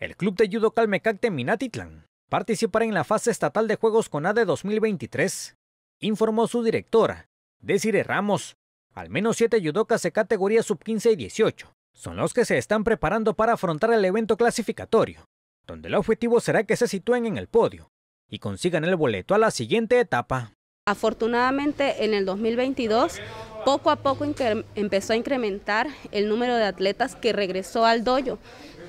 El club de judo Calmecacte Minatitlán participará en la fase estatal de Juegos CONADE 2023, informó su directora, Desire Ramos. Al menos siete judocas de categoría sub-15 y 18 son los que se están preparando para afrontar el evento clasificatorio, donde el objetivo será que se sitúen en el podio y consigan el boleto a la siguiente etapa. Afortunadamente, en el 2022, poco a poco empezó a incrementar el número de atletas que regresó al dojo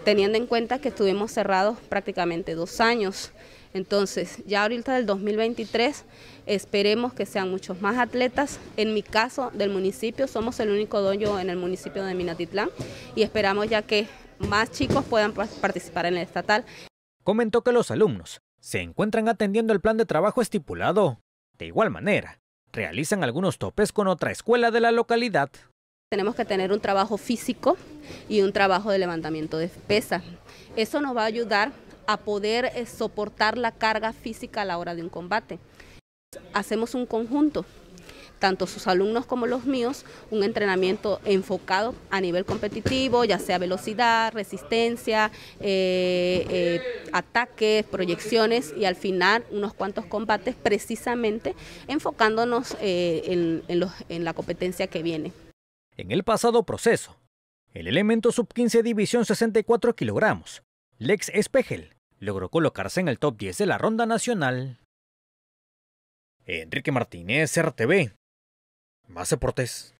teniendo en cuenta que estuvimos cerrados prácticamente dos años. Entonces, ya ahorita del 2023 esperemos que sean muchos más atletas. En mi caso del municipio, somos el único doño en el municipio de Minatitlán y esperamos ya que más chicos puedan participar en el estatal. Comentó que los alumnos se encuentran atendiendo el plan de trabajo estipulado. De igual manera, realizan algunos topes con otra escuela de la localidad. Tenemos que tener un trabajo físico y un trabajo de levantamiento de pesas. Eso nos va a ayudar a poder eh, soportar la carga física a la hora de un combate. Hacemos un conjunto, tanto sus alumnos como los míos, un entrenamiento enfocado a nivel competitivo, ya sea velocidad, resistencia, eh, eh, ataques, proyecciones y al final unos cuantos combates precisamente enfocándonos en la competencia que viene en el pasado proceso. El elemento sub-15 división 64 kilogramos, Lex Espejel, logró colocarse en el top 10 de la ronda nacional. Enrique Martínez, RTV. Más deportes.